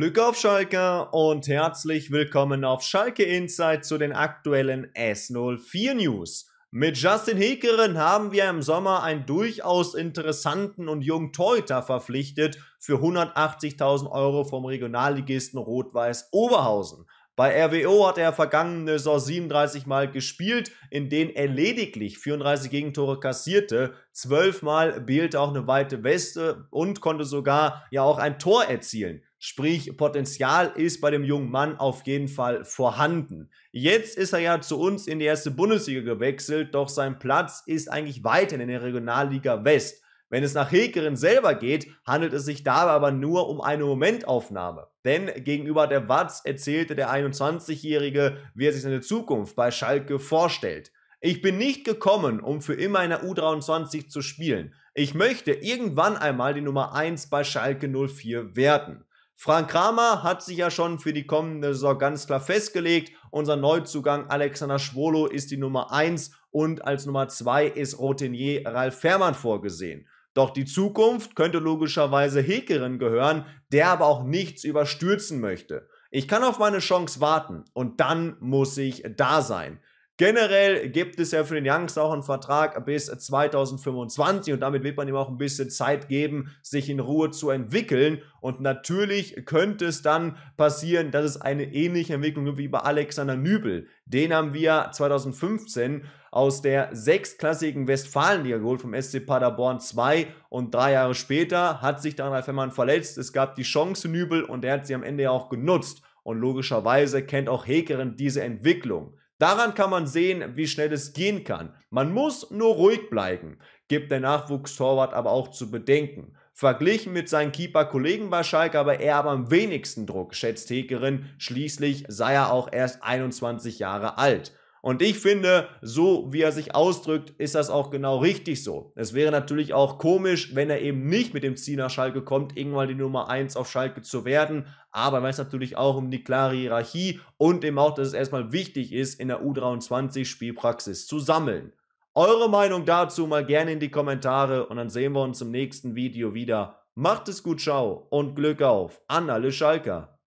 Glück auf Schalke und herzlich willkommen auf Schalke Insight zu den aktuellen S04 News. Mit Justin Hekeren haben wir im Sommer einen durchaus interessanten und jungen Torhüter verpflichtet für 180.000 Euro vom Regionalligisten Rot-Weiß Oberhausen. Bei RWO hat er vergangene Saison 37 Mal gespielt, in denen er lediglich 34 Gegentore kassierte. 12 Mal behielt er auch eine weite Weste und konnte sogar ja auch ein Tor erzielen. Sprich, Potenzial ist bei dem jungen Mann auf jeden Fall vorhanden. Jetzt ist er ja zu uns in die erste Bundesliga gewechselt, doch sein Platz ist eigentlich weiterhin in der Regionalliga West. Wenn es nach Hilkeren selber geht, handelt es sich dabei aber nur um eine Momentaufnahme. Denn gegenüber der Watz erzählte der 21-Jährige, wie er sich seine Zukunft bei Schalke vorstellt. Ich bin nicht gekommen, um für immer in der U23 zu spielen. Ich möchte irgendwann einmal die Nummer 1 bei Schalke 04 werden. Frank Kramer hat sich ja schon für die kommende Saison ganz klar festgelegt. Unser Neuzugang Alexander Schwolo ist die Nummer 1 und als Nummer 2 ist Rotenier Ralf Fährmann vorgesehen. Doch die Zukunft könnte logischerweise Hekeren gehören, der aber auch nichts überstürzen möchte. Ich kann auf meine Chance warten und dann muss ich da sein. Generell gibt es ja für den Youngs auch einen Vertrag bis 2025 und damit wird man ihm auch ein bisschen Zeit geben, sich in Ruhe zu entwickeln. Und natürlich könnte es dann passieren, dass es eine ähnliche Entwicklung gibt wie bei Alexander Nübel. Den haben wir 2015 aus der sechstklassigen Westfalenliga geholt vom SC Paderborn 2 und drei Jahre später hat sich dann Ralf Herrmann verletzt. Es gab die Chance Nübel und er hat sie am Ende ja auch genutzt. Und logischerweise kennt auch Hekeren diese Entwicklung. Daran kann man sehen, wie schnell es gehen kann. Man muss nur ruhig bleiben, gibt der Nachwuchstorwart aber auch zu bedenken. Verglichen mit seinen Keeper-Kollegen bei Schalke aber er aber am wenigsten Druck, schätzt Hekerin. Schließlich sei er auch erst 21 Jahre alt. Und ich finde, so wie er sich ausdrückt, ist das auch genau richtig so. Es wäre natürlich auch komisch, wenn er eben nicht mit dem Ziel nach Schalke kommt, irgendwann die Nummer 1 auf Schalke zu werden. Aber er weiß natürlich auch um die klare Hierarchie und eben auch, dass es erstmal wichtig ist, in der U23 Spielpraxis zu sammeln. Eure Meinung dazu mal gerne in die Kommentare und dann sehen wir uns im nächsten Video wieder. Macht es gut, ciao und Glück auf an alle Schalker.